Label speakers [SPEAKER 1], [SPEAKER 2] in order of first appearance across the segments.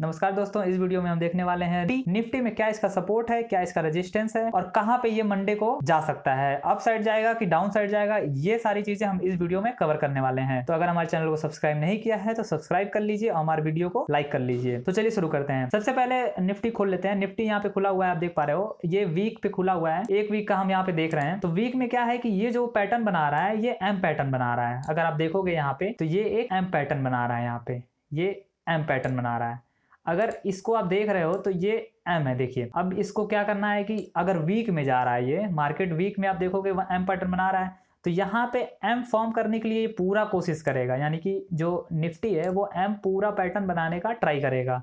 [SPEAKER 1] नमस्कार दोस्तों इस वीडियो में हम देखने वाले हैं निफ्टी में क्या इसका सपोर्ट है क्या इसका रेजिस्टेंस है और कहां पे ये मंडे को जा सकता है अप साइड जाएगा कि डाउन साइड जाएगा ये सारी चीजें हम इस वीडियो में कवर करने वाले हैं तो अगर हमारे चैनल को सब्सक्राइब नहीं किया है तो सब्सक्राइब कर लीजिए और हमारे वीडियो को लाइक कर लीजिए तो चलिए शुरू करते हैं सबसे पहले निफ्टी खोल लेते हैं निफ्टी यहाँ पे खुला हुआ है आप देख पा रहे हो ये वीक पे खुला हुआ है एक वीक का हम यहाँ पे देख रहे हैं तो वीक में क्या है की ये जो पैटर्न बना रहा है ये एम पैटर्न बना रहा है अगर आप देखोगे यहाँ पे तो ये एक एम पैटर्न बना रहा है यहाँ पे ये एम पैटर्न बना रहा है अगर इसको आप देख रहे हो तो ये एम है देखिए अब इसको क्या करना है कि अगर वीक में जा रहा है ये मार्केट वीक में आप देखोगे वह एम पैटर्न बना रहा है तो यहाँ पे एम फॉर्म करने के लिए ये पूरा कोशिश करेगा यानी कि जो निफ्टी है वो एम पूरा पैटर्न बनाने का ट्राई करेगा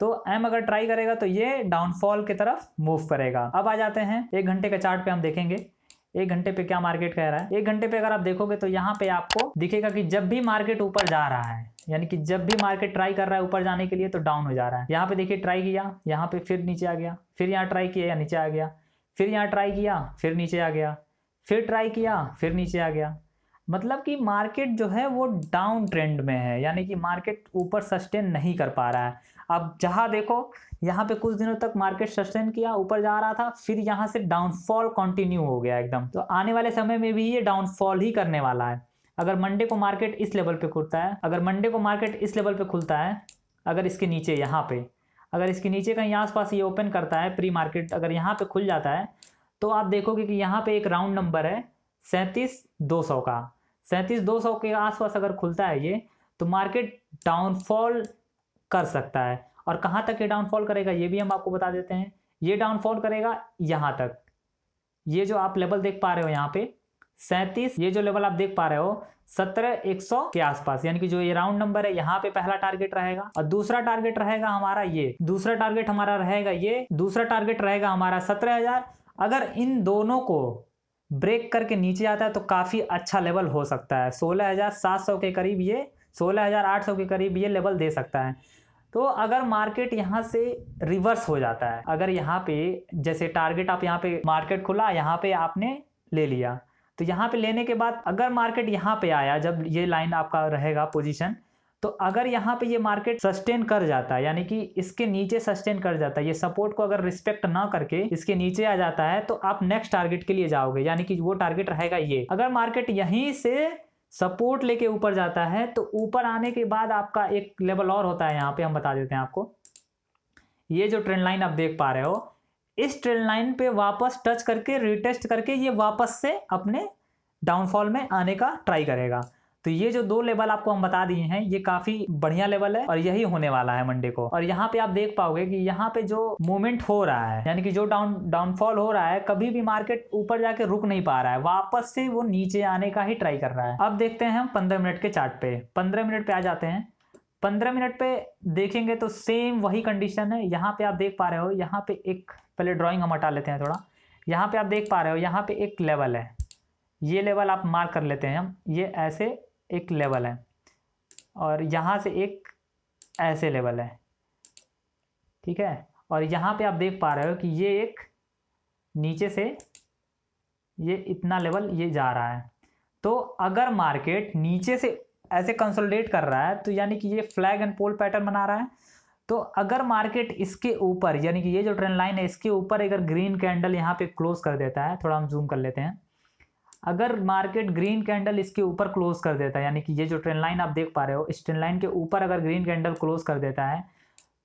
[SPEAKER 1] तो एम अगर ट्राई करेगा तो ये डाउनफॉल की तरफ मूव करेगा अब आ जाते हैं एक घंटे का चार्ट पे हम देखेंगे एक घंटे पे क्या मार्केट कह रहा है एक घंटे पे अगर आप देखोगे तो यहाँ पे आपको दिखेगा कि जब भी मार्केट ऊपर जा रहा है यानी कि जब भी मार्केट ट्राई कर रहा है ऊपर जाने के लिए तो डाउन हो जा रहा है यहाँ पे देखिए ट्राई किया यहाँ पे फिर नीचे आ गया फिर यहाँ ट्राई किया नीचे आ गया फिर यहाँ ट्राई किया फिर नीचे आ गया फिर ट्राई किया फिर नीचे आ गया मतलब कि मार्केट जो है वो डाउन ट्रेंड में है यानी कि मार्केट ऊपर सस्टेन नहीं कर पा रहा है अब जहाँ देखो यहाँ पे कुछ दिनों तक मार्केट सस्टेन किया ऊपर जा रहा था फिर यहाँ से डाउनफॉल कंटिन्यू हो गया एकदम तो आने वाले समय में भी ये डाउनफॉल ही करने वाला है अगर मंडे को मार्केट इस लेवल पे खुलता है अगर मंडे को मार्केट इस लेवल पे खुलता है अगर इसके नीचे यहाँ पे अगर इसके नीचे कहीं आस पास ये ओपन करता है प्री मार्केट अगर यहाँ पे खुल जाता है तो आप देखोगे कि यहाँ पे एक राउंड नंबर है सैंतीस दो सौ का सैंतीस दो सौ के आसपास अगर खुलता है ये तो मार्केट डाउनफॉल कर सकता है और कहाँ तक ये डाउनफॉल करेगा ये भी हम आपको बता देते हैं ये डाउनफॉल करेगा यहाँ तक ये जो आप लेवल देख पा रहे हो यहाँ पे सैंतीस ये जो लेवल आप देख पा रहे हो सत्रह एक सौ के आसपास यानी कि जो ये राउंड नंबर है यहाँ पे पहला टारगेट रहेगा और दूसरा टारगेट रहेगा हमारा ये दूसरा टारगेट हमारा रहेगा ये दूसरा टारगेट रहेगा हमारा सत्रह हजार अगर इन दोनों को ब्रेक करके नीचे आता है तो काफ़ी अच्छा लेवल हो सकता है 16,700 के करीब ये 16,800 के करीब ये लेवल दे सकता है तो अगर मार्केट यहाँ से रिवर्स हो जाता है अगर यहाँ पे जैसे टारगेट आप यहाँ पे मार्केट खुला यहाँ पे आपने ले लिया तो यहाँ पे लेने के बाद अगर मार्केट यहाँ पे आया जब ये लाइन आपका रहेगा पोजीशन तो अगर यहाँ पे ये मार्केट सस्टेन कर जाता है यानी कि इसके नीचे सस्टेन कर जाता है ये सपोर्ट को अगर रिस्पेक्ट ना करके इसके नीचे आ जाता है तो आप नेक्स्ट टारगेट के लिए जाओगे यानी कि वो टारगेट रहेगा ये अगर मार्केट यहीं से सपोर्ट लेके ऊपर जाता है तो ऊपर आने के बाद आपका एक लेवल और होता है यहाँ पे हम बता देते हैं आपको ये जो ट्रेंड लाइन आप देख पा रहे हो इस ट्रेंड लाइन पे वापस टच करके रिटेस्ट करके ये वापस से अपने डाउनफॉल में आने का ट्राई करेगा तो ये जो दो लेवल आपको हम बता दिए हैं ये काफी बढ़िया लेवल है और यही होने वाला है मंडे को और यहाँ पे आप देख पाओगे कि यहाँ पे जो मूवमेंट हो रहा है यानी कि जो डाउन डाउनफॉल हो रहा है कभी भी मार्केट ऊपर जाके रुक नहीं पा रहा है वापस से वो नीचे आने का ही ट्राई कर रहा है अब देखते हैं हम पंद्रह मिनट के चार्ट पे पंद्रह मिनट पे आ जाते हैं पंद्रह मिनट पे देखेंगे तो सेम वही कंडीशन है यहाँ पे आप देख पा रहे हो यहाँ पे एक पहले ड्रॉइंग हम हटा लेते हैं थोड़ा यहाँ पे आप देख पा रहे हो यहाँ पे एक लेवल है ये लेवल आप मार्क कर लेते हैं हम ये ऐसे एक लेवल है और यहाँ से एक ऐसे लेवल है ठीक है और यहाँ पे आप देख पा रहे हो कि ये एक नीचे से ये इतना लेवल ये जा रहा है तो अगर मार्केट नीचे से ऐसे कंसोलिडेट कर रहा है तो यानी कि ये फ्लैग एंड पोल पैटर्न बना रहा है तो अगर मार्केट इसके ऊपर यानी कि ये जो ट्रेंड लाइन है इसके ऊपर अगर ग्रीन कैंडल यहाँ पे क्लोज कर देता है थोड़ा हम जूम कर लेते हैं अगर मार्केट ग्रीन कैंडल इसके ऊपर क्लोज कर देता है यानी कि ये जो ट्रेंड लाइन आप देख पा रहे हो इस ट्रेंड लाइन के ऊपर अगर ग्रीन कैंडल क्लोज कर देता है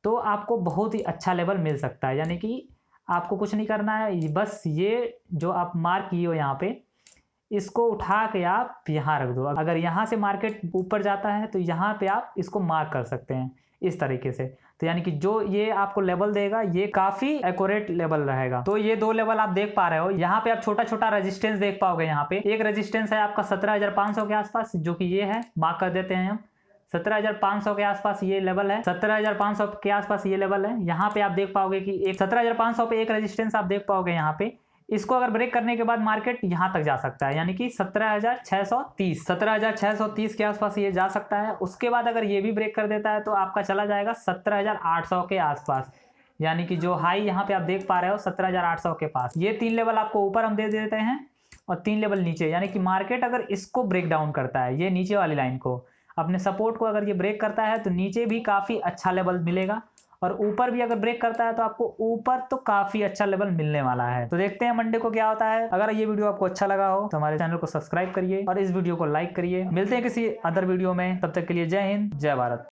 [SPEAKER 1] तो आपको बहुत ही अच्छा लेवल मिल सकता है यानी कि आपको कुछ नहीं करना है बस ये जो आप मार्क किए हो यहाँ पे इसको उठा के आप यहाँ रख दो अगर यहाँ से मार्केट ऊपर जाता है तो यहाँ पे आप इसको मार्क कर सकते हैं इस तरीके से तो यानी कि जो ये आपको लेवल देगा ये काफ़ी एकोरेट लेवल रहेगा तो ये दो लेवल आप देख पा रहे हो यहाँ पे आप छोटा छोटा रेजिस्टेंस देख पाओगे यहाँ पे एक रेजिस्टेंस है आपका 17,500 के आसपास जो कि ये है मार्क कर देते हैं हम 17,500 के आसपास ये लेवल है 17,500 के आसपास ये लेवल है यहाँ पे आप देख पाओगे कि एक सौ पे एक रेजिस्टेंस आप देख पाओगे यहाँ पे इसको अगर ब्रेक करने के बाद मार्केट यहाँ तक जा सकता है यानी कि 17,630 17,630 के आसपास ये जा सकता है उसके बाद अगर ये भी ब्रेक कर देता है तो आपका चला जाएगा 17,800 के आसपास यानी कि जो हाई यहाँ पे आप देख पा रहे हो 17,800 के पास ये तीन लेवल आपको ऊपर हम दे देते हैं और तीन लेवल नीचे यानी कि मार्केट अगर इसको ब्रेक डाउन करता है ये नीचे वाली लाइन को अपने सपोर्ट को अगर ये ब्रेक करता है तो नीचे भी काफ़ी अच्छा लेवल मिलेगा और ऊपर भी अगर ब्रेक करता है तो आपको ऊपर तो काफी अच्छा लेवल मिलने वाला है तो देखते हैं मंडे को क्या होता है अगर ये वीडियो आपको अच्छा लगा हो तो हमारे चैनल को सब्सक्राइब करिए और इस वीडियो को लाइक करिए मिलते हैं किसी अदर वीडियो में तब तक के लिए जय हिंद जय भारत